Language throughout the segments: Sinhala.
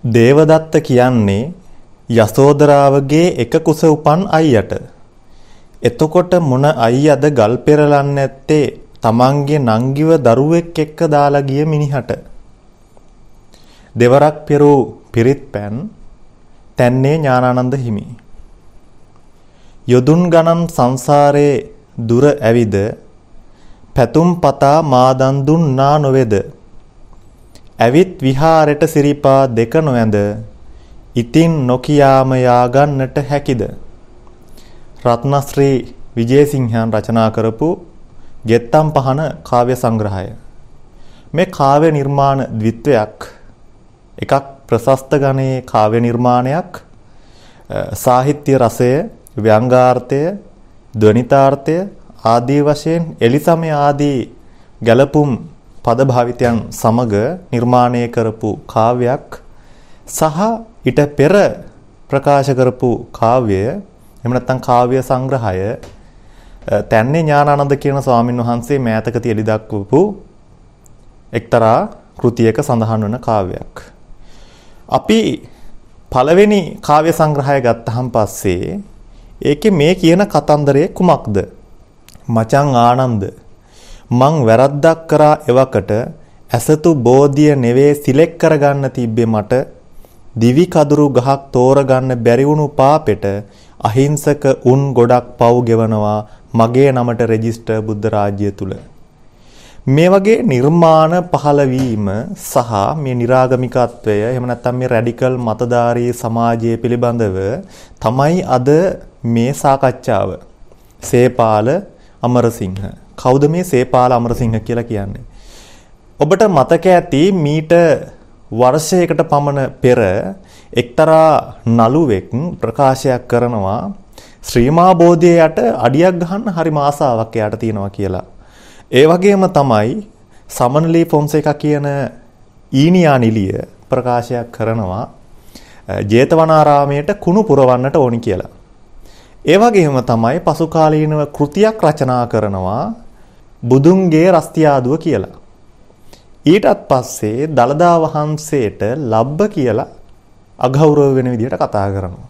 දේවදත්ත කියන්නේ යසෝදරාවගේ එක කුස උපන් අයියට. එතකොට මොන අයියද ගල් පෙරලන්නේ නැත්තේ තමන්ගේ නංගිව දරුවෙක් එක්ක දාලා ගිය මිනිහට. දෙවරක් පෙරූ පිරිත් පැන් තැන්නේ ඥානානන්ද හිමි. යොදුන් ගණන් සංසාරේ දුර ඇවිද පැතුම් පතා මාදන් දුන්නා නොවේද ඇවිත් විහාරෙට සිරිපා දෙක නොඇඳ ඉතින් නොකියාම යාගන්නට හැකිද රත්නශ්‍රී විජේසිංහන් රචනා කරපු ගෙත්තම් පහන කාව්‍ය සංග්‍රහය මේ කාව්‍ය නිර්මාණ ද්විත්වයක් එකක් ප්‍රශස්ත ගණයේ කාව්‍ය නිර්මාණයක් සාහිත්‍ය රසය ව්‍යංගාර්ථය ධ්වනිතාර්ථය ආදී වශයෙන් එලිසමය ආදී ගැලපුම් පද භාවිතයන් සමග නිර්මාණය කරපු කාව්‍යයක් සහ ඊට පෙර ප්‍රකාශ කරපු කාව්‍යය එහෙම නැත්නම් කාව්‍ය සංග්‍රහය තැන්නේ ඥානානන්ද කියන ස්වාමින් වහන්සේ මෑතකදී එළි දක්වපු එක්තරා කෘතියක සඳහන් වන කාව්‍යයක්. අපි පළවෙනි කාව්‍ය සංග්‍රහය ගත්තහන් පස්සේ ඒකේ මේ කියන කතන්දරය කුමක්ද? මචං ආනන්ද මං වැරද්දක් කරා එවකට ඇසතු බෝධිය නෙවේ සිලෙක් කරගන්න තිබ්බේ මට දිවි කදුරු ගහක් තෝරගන්න බැරි වුණු පාපෙට අහිංසක උන් ගොඩක් පව් ගෙවනවා මගේ නමට රෙජිස්ටර් බුද්ධ රාජ්‍ය තුල මේ වගේ නිර්මාණ පහළ වීම සහ මේ નિરાගමිකත්වය එහෙම නැත්නම් මේ රැඩිකල් මතධාරී සමාජය පිළිබඳව තමයි අද මේ සාකච්ඡාව. සේපාල අමරසිංහ. කවුද මේ සේපාල අමරසිංහ කියලා කියන්නේ? ඔබට මතක ඇති මීට වර්ෂයකට පමණ පෙර එක්තරා නළුවෙක් ප්‍රකාශයක් කරනවා ශ්‍රීමා බෝධිය යට අඩියක් ගහන්න හරි මාසාවක් එයාට තියෙනවා කියලා. ඒ වගේම තමයි සමනලී ෆොන්සේකා කියන ඊනියා නිලිය ප්‍රකාශයක් කරනවා ජේතවනාරාමයට කුණු පුරවන්නට ඕනි කියලා. ඒ වගේම තමයි පසුකාලීනව කෘතියක් රචනා කරනවා බුදුන්ගේ රස්තියාදුව කියලා. ඊටත් පස්සේ දලදා වහන්සේට ලබ්බ කියලා අගෞරව වෙන විදිහට කතා කරනවා.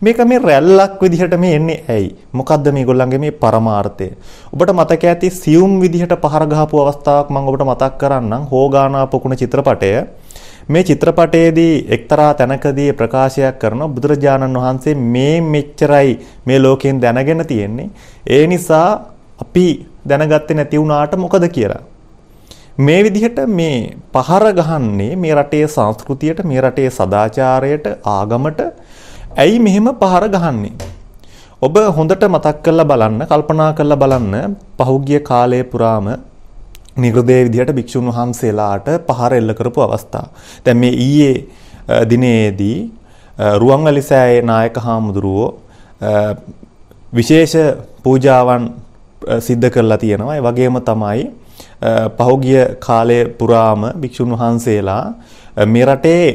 මේක මේ රැල්ලක් විදිහට මේ එන්නේ ඇයි? මොකද්ද මේගොල්ලන්ගේ මේ පරමාර්ථය? ඔබට මතක ඇති සියුම් විදිහට පහර ගහපු අවස්ථාවක් මම ඔබට මතක් කරන්නම් හෝගානා පොකුණ චිත්‍රපටය. මේ චිත්‍රපටයේදී එක්තරා තැනකදී ප්‍රකාශයක් කරන බුදුරජාණන් වහන්සේ මේ මෙච්චරයි මේ ලෝකයෙන් දැනගෙන තියෙන්නේ. ඒ නිසා අපි දැනගත්තේ නැති වුණාට මොකද කියලා. මේ විදිහට මේ පහර ගහන්නේ මේ රටේ සංස්කෘතියට, මේ රටේ සදාචාරයට, ආගමට ඇයි මෙහෙම පහර ගහන්නේ? ඔබ හොඳට මතක් කරලා බලන්න, කල්පනා කරලා බලන්න, පහුගිය කාලයේ පුරාම නිර්දේ විදිහට භික්ෂුන් වහන්සේලාට පහර එල්ල කරපු අවස්ථාව. දැන් මේ ඊයේ දිනේදී රුවන්වැලි සෑයේ නායක හාමුදුරුවෝ විශේෂ පූජාවන් සිද්ධ කරලා තියෙනවා. ඒ වගේම තමයි පහුගිය කාලයේ පුරාම භික්ෂුන් වහන්සේලා මේ රටේ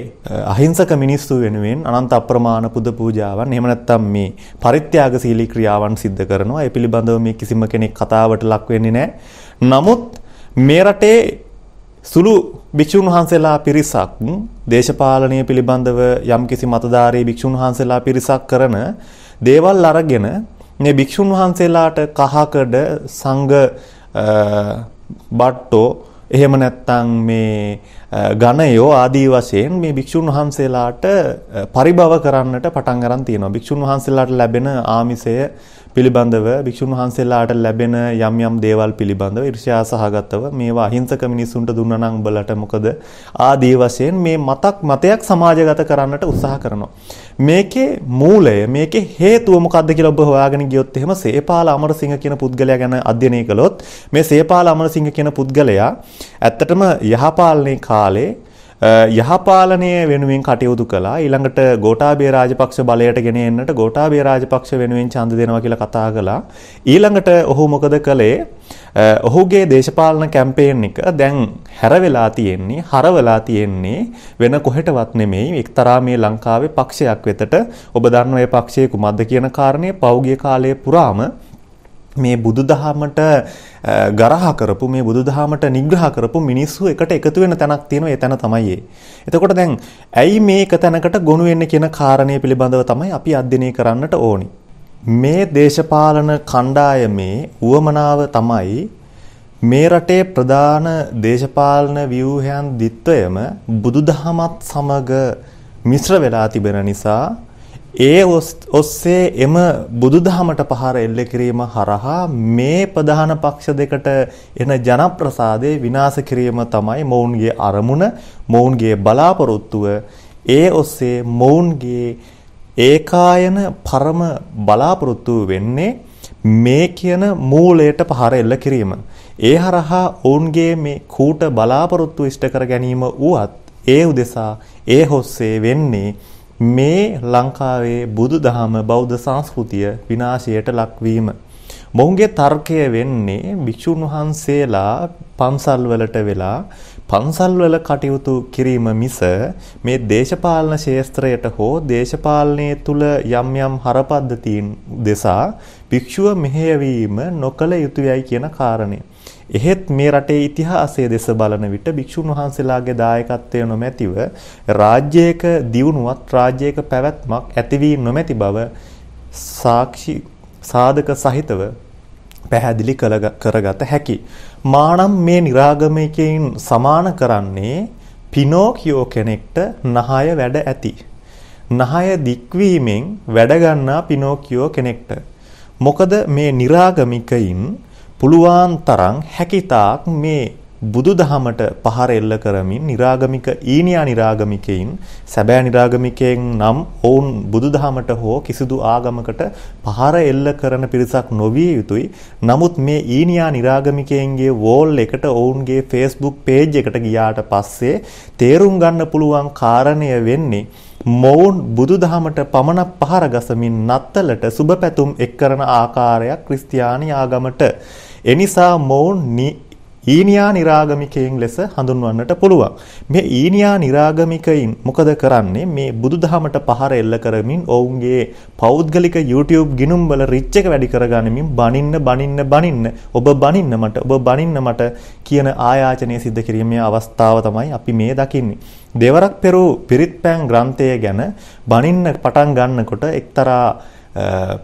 අහිංසක මිනිස්සු වෙනුවෙන් අනන්ත අප්‍රමාණ පුද පූජාවන් එහෙම නැත්නම් මේ පරිත්‍යාගශීලී ක්‍රියාවන් සිද්ධ කරනවා. ඒ පිළිබඳව මේ කිසිම කෙනෙක් කතාවට ලක් වෙන්නේ නැහැ. නමුත් මේ රටේ සුළු භික්ෂුන් වහන්සේලා පිරිසක් දේශපාලනය පිළිබඳව යම්කිසි මතධාරී භික්ෂුන් වහන්සේලා පිරිසක් කරන දේවල් අරගෙන මේ භික්ෂුන් වහන්සේලාට කහකඩ සංඝ බට්ටෝ එහෙම නැත්නම් මේ ඝනයෝ ආදී වශයෙන් මේ භික්ෂුන් වහන්සේලාට පරිභව කරන්නට පටන් ගන්න තියෙනවා. භික්ෂුන් වහන්සේලාට ලැබෙන ආමිසය පිළිබඳව භික්ෂුන් වහන්සේලාට ලැබෙන යම් යම් දේවල් පිළිබඳව ඊර්ෂ්‍යා සහගතව මේවා අහිංසක මිනිසුන්ට දුන්නා නම් උඹලට මොකද ආදී වශයෙන් මේ මතක් මතයක් සමාජගත කරන්නට උත්සාහ කරනවා. මේකේ මූලය මේකේ හේතුව මොකද්ද කියලා ඔබ හොයාගෙන ගියොත් එහෙම සේපාල අමරසිංහ කියන පුද්ගලයා ගැන අධ්‍යයනය කළොත් මේ සේපාල අමරසිංහ කියන පුද්ගලයා ඇත්තටම යහපාලනේ කාලේ යහපාලනය වෙනුවෙන් කටයුතු කළා ඊළඟට ගෝඨාභය රාජපක්ෂ බලයට ගෙන එන්නට ගෝඨාභය රාජපක්ෂ වෙනුවෙන් ඡන්ද දෙනවා කියලා කතා කළා ඊළඟට ඔහු මොකද කළේ ඔහුගේ දේශපාලන කැම්පේන් එක දැන් හැරවෙලා තියෙන්නේ හරවලා තියෙන්නේ වෙන කොහෙටවත් නෙමෙයි එක්තරා මේ ලංකාවේ පක්ෂයක් වෙතට ඔබ දන්න ඔය පක්ෂයේ කුමක්ද කියන කාරණය පෞගිය කාලයේ පුරාම මේ බුදුදහමට ගරහ කරපු මේ බුදුදහමට නිග්‍රහ කරපු මිනිස්සු එකට එකතු වෙන තැනක් තියෙනවා ඒ තැන තමයි ඒ. එතකොට දැන් ඇයි මේක තැනකට ගොනු වෙන්නේ කියන කාරණය පිළිබඳව තමයි අපි අධ්‍යයනය කරන්නට ඕනි. මේ දේශපාලන කණ්ඩායමේ උවමනාව තමයි මේ රටේ ප්‍රධාන දේශපාලන ව්‍යුහයන් දිත්වයම බුදුදහමත් සමග මිශ්‍ර වෙලා තිබෙන නිසා ඒ ඔස්සේ එම බුදුදහමට පහර එල්ල කිරීම හරහා මේ ප්‍රධාන පක්ෂ දෙකට එන ජනප්‍රසාදය විනාශ කිරීම තමයි මොවුන්ගේ අරමුණ මොවුන්ගේ බලාපොරොත්තුව ඒ ඔස්සේ මොවුන්ගේ ඒකායන පරම බලාපොරොත්තු වෙන්නේ මේ කියන මූලයට පහර එල්ල කිරීම. ඒ හරහා ඔවුන්ගේ මේ කූට බලාපොරොත්තු ඉෂ්ට කර ගැනීම වුවත් ඒ උදෙසා ඒ හොස්සේ වෙන්නේ මේ ලංකාවේ බුදු දහම බෞද්ධ සංස්කෘතිය විනාශයට ලක්වීම. මොවුන්ගේ තර්කය වෙන්නේ භික්‍ෂූන් වහන්සේලා පන්සල්වලට වෙලා පන්සල්වල කටයුතු කිරීම මිස මේ දේශපාලන ශේස්ත්‍රයට හෝ දේශපාලනය තුළ යම් යම් හරපද්ධතීන් දෙසා භික්‍ෂුව මෙහෙයවීම නොකළ යුතුයයි කියන කාරණේ. එහෙත් මේ රටේ ඉතිහාසය දෙස බලන විට භික්ෂුන් වහන්සේලාගේ දායකත්වය නොමැතිව රාජ්‍යයක දියුණුවත් රාජ්‍යයක පැවැත්මක් ඇතිවී නොමැති බව සාක්ෂි සාධක සහිතව පැහැදිලි කරගත හැකි. මානම් මේ निराගමිකයින් සමාන කරන්නේ පිනෝකියෝ කෙනෙක්ට නහය වැඩ ඇති. නහය දික්වීමෙන් වැඩ ගන්නා පිනෝකියෝ කෙනෙක්ට. මොකද මේ निराගමිකයින් පුළුවන් තරම් හැකිතාක් මේ බුදුදහමට පහර එල්ල කරමින් निराගමික ඊනියා निराගමිකයින් සැබෑ निराගමිකයෙන් නම් ඔවුන් බුදුදහමට හෝ කිසිදු ආගමකට පහර එල්ල කරන පිරිසක් නොවිය යුතුයි. නමුත් මේ ඊනියා निराගමිකයන්ගේ වෝල් එකට ඔවුන්ගේ Facebook page එකට ගියාට පස්සේ තේරුම් ගන්න පුළුවන් කාරණය වෙන්නේ මොවුන් බුදුදහමට පමණක් පහර ගසමින් නත්තලට සුබ පැතුම් එක් කරන ආකාරයක් ක්‍රිස්තියානි ආගමට එනිසා මොවුන් ඊනියා නිරාගමිකයින් ලෙස හඳුන්වන්නට පුළුවන්. මේ ඊනියා නිරාගමිකයින් මොකද කරන්නේ? මේ බුදුදහමට පහර එල්ල කරමින් ඔවුන්ගේ පෞද්ගලික YouTube ගිණුම් වල රිච් එක වැඩි කරගනිමින් බනින්න බනින්න බනින්න ඔබ බනින්න මට ඔබ බනින්න මට කියන ආයාචනය සිද්ධ කිරීමේ අවස්ථාව තමයි අපි මේ දකින්නේ. දෙවරක් පෙරූ පිරිත්පෑන් ග්‍රන්ථය ගැන බනින්න පටන් ගන්නකොට එක්තරා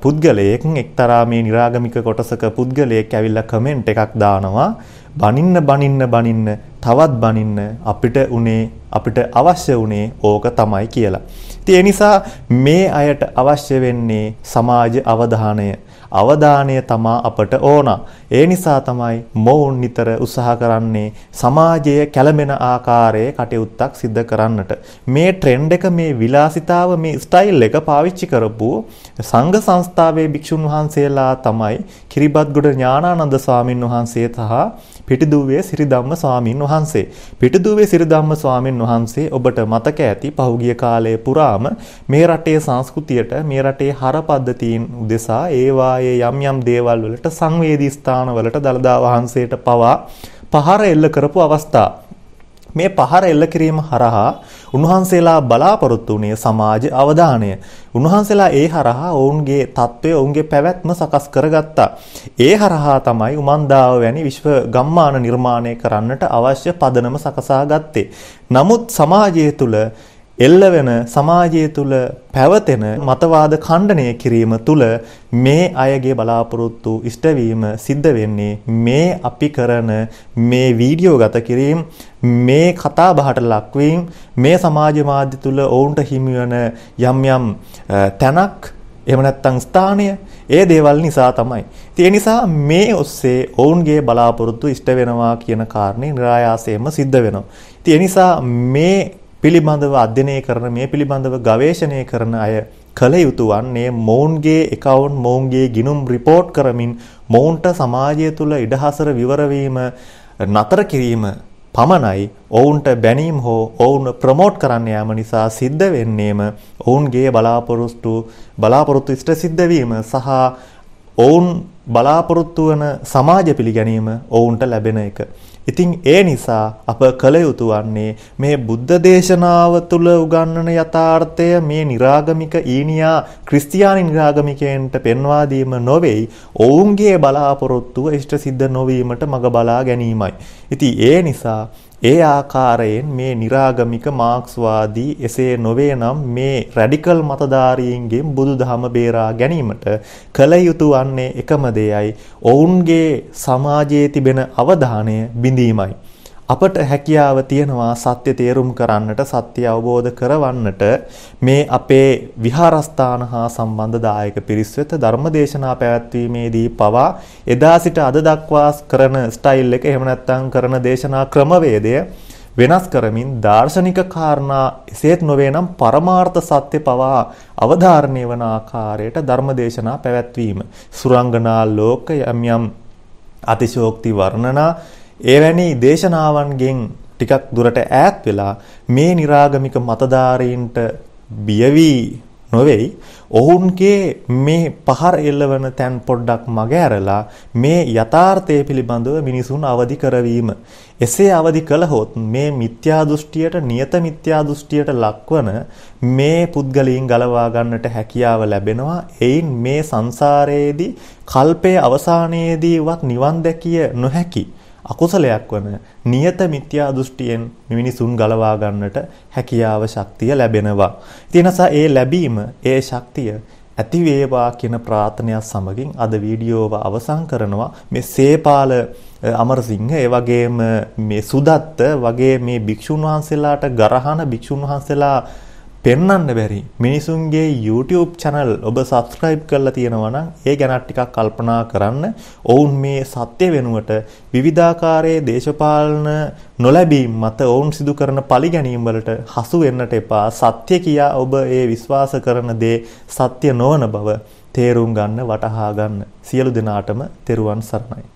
පුද්ගලයෙක් එක්තරා මේ निराගමික කොටසක පුද්ගලයෙක් ඇවිල්ලා කමෙන්ට් එකක් දානවා බනින්න බනින්න බනින්න තවත් බනින්න අපිට උනේ අපිට අවශ්‍ය උනේ ඕක තමයි කියලා. ඉතින් ඒ නිසා මේ අයට අවශ්‍ය වෙන්නේ සමාජ අවධානය. අවධානය තමා අපට ඕන. ඒ නිසා තමයි මොවුන් නිතර උත්සාහ කරන්නේ සමාජය කැළඹෙන ආකාරයේ කටයුත්තක් සිද්ධ කරන්නට. මේ ට්‍රෙන්ඩ් එක මේ විලාසිතාව මේ ස්ටයිල් එක පාවිච්චි කරපු සංඝ සංස්ථාවේ භික්ෂුන් වහන්සේලා තමයි කිරිබත්ගොඩ ඥානානන්ද ස්වාමින් වහන්සේ සහ පිටිදුවේ සිරිධම්ම ස්වාමින් වහන්සේ. පිටිදුවේ සිරිධම්ම ස්වාමින් වහන්සේ ඔබට මතක ඇති පහුගිය කාලයේ පුරාම මේ රටේ සංස්කෘතියට මේ රටේ හර පද්ධතීන් උදෙසා ඒවායේ ඒ යම් යම් දේවල් වලට සංවේදී ස්ථාන වලට දලදා වහන්සේට පවා පහර එල්ල කරපු අවස්ථා මේ පහර එල්ල කිරීම හරහා උන්වහන්සේලා බලාපොරොත්තු වුණේ සමාජ අවධානය. උන්වහන්සේලා ඒ හරහා ඔවුන්ගේ తත්වය ඔවුන්ගේ පැවැත්ම සකස් කරගත්තා. ඒ හරහා තමයි උමන්දාව වැනි විශ්ව ගම්මාන නිර්මාණය කරන්නට අවශ්‍ය පදනම සකසා ගත්තේ. නමුත් සමාජය තුළ එල්ල වෙන සමාජය තුළ පැවතෙන මතවාද ඛණ්ඩනය කිරීම තුළ මේ අයගේ බලාපොරොත්තු ඉෂ්ටවීම සිද්ධ වෙන්නේ මේ අපි කරන මේ වීඩියෝ ගත කිරීම මේ කතා බහට ලක්වීම මේ සමාජ මාධ්‍ය තුළ ඔවුන්ට හිමිවන යම් යම් තැනක් එහෙම නැත්නම් ස්ථානය ඒ දේවල් නිසා තමයි. ඒ නිසා මේ ඔස්සේ ඔවුන්ගේ බලාපොරොත්තු ඉෂ්ට වෙනවා කියන කාරණේ નિરાයාසයෙන්ම සිද්ධ වෙනවා. ඒ නිසා මේ පිළිබඳව අධ්‍යයනය කරන මේ පිළිබඳව ගවේෂණය කරන අය කළ යුතු වන්නේ මොවුන්ගේ account මොවුන්ගේ ගිණුම් report කරමින් මොවුන්ට සමාජය තුළ ඉඩහසර විවර නතර කිරීම පමණයි ඔවුන්ට බැනීම් හෝ ඔවුන් ප්‍රමෝට් කරන්න යාම නිසා සිද්ධ වෙන්නේම ඔවුන්ගේ බලාපොරොත්තු බලාපොරොත්තු ඉෂ්ට සිද්ධ වීම සහ ඔවුන් බලාපොරොත්තු වන සමාජ පිළිගැනීම ඔවුන්ට ලැබෙන එක. ඉතින් ඒ නිසා අප කළ යුතු වන්නේ මේ බුද්ධ දේශනාව තුළ උගන්වන යථාර්ථය මේ निराගමික ඊනියා ක්‍රිස්තියානි निराගමිකයන්ට පෙන්වා දීම නොවේයි ඔවුන්ගේ බලාපොරොත්තුව ඉෂ්ට සිද්ධ නොවීමට මඟ බලා ගැනීමයි. ඉතින් ඒ නිසා ඒ ආකාරයෙන් මේ નિરાගමික මාක්ස්වාදී එසේ නොවේ නම් මේ රැඩිකල් මතධාරීන්ගෙන් බුදුදහම බේරා ගැනීමට කල යුතු වන්නේ එකම දෙයයි ඔවුන්ගේ සමාජයේ තිබෙන අවධානය බිඳීමයි. අපට හැකියාව තියෙනවා සත්‍ය තේරුම් කරන්නට සත්‍ය අවබෝධ කරවන්නට මේ අපේ විහාරස්ථාන හා සම්බන්ධ දායක පිරිස් වෙත ධර්මදේශනා පැවැත්වීමේදී පවා එදා සිට අද දක්වා කරන ස්ටයිල් එක එහෙම නැත්නම් කරන දේශනා ක්‍රමවේදය වෙනස් කරමින් දාර්ශනික කාරණා එසේත් නොවේ නම් පරමාර්ථ සත්‍ය පවා අවධාරණය වන ආකාරයට ධර්මදේශනා පැවැත්වීම සුරංගනා ලෝක යම් යම් අතිශෝක්ති වර්ණනා එවැනි දේශනාවන්ගෙන් ටිකක් දුරට ඈත් වෙලා මේ નિરાගමික මතදාරීන්ට බියවි නොවේයි ඔවුන්ගේ මේ පහර එල්ලවන තැන් පොඩ්ඩක් මග ඇරලා මේ යථාර්ථය පිළිබඳව මිනිසුන් අවදි කරවීම එසේ අවදි කළහොත් මේ මිත්‍යා දෘෂ්ටියට නියත මිත්‍යා දෘෂ්ටියට ලක්වන මේ පුද්ගලයන් ගලවා ගන්නට හැකියාව ලැබෙනවා එයින් මේ සංසාරයේදී කල්පයේ අවසානයේදීවත් නිවන් දැකිය නොහැකි අකුසලයක් වන නියත මිත්‍යා දෘෂ්ටියෙන් මිනිසුන් ගලවා ගන්නට හැකියාව ශක්තිය ලැබෙනවා. ඉතින් නිසා ඒ ලැබීම ඒ ශක්තිය ඇති වේවා කියන ප්‍රාර්ථනාව සමගින් අද වීඩියෝව අවසන් කරනවා මේ සේපාල අමරසිංහ ඒ වගේම මේ සුදත්ත වගේ මේ භික්ෂුන් වහන්සේලාට ගරහන භික්ෂුන් වහන්සේලා පෙන්වන්න බැරි මිනිසුන්ගේ YouTube channel ඔබ subscribe කරලා තියෙනවා නම් ඒ ගැන ටිකක් කල්පනා කරන්න. ඔවුන් මේ සත්‍ය වෙනුවට විවිධාකාරයේ දේශපාලන නොලැබීම් මත ඔවුන් සිදු කරන පරිගැනීම් වලට හසු වෙන්නට එපා. සත්‍ය කියා ඔබ ඒ විශ්වාස කරන දේ සත්‍ය නොවන බව තේරුම් ගන්න, වටහා ගන්න. සියලු දෙනාටම තෙරුවන් සරණයි.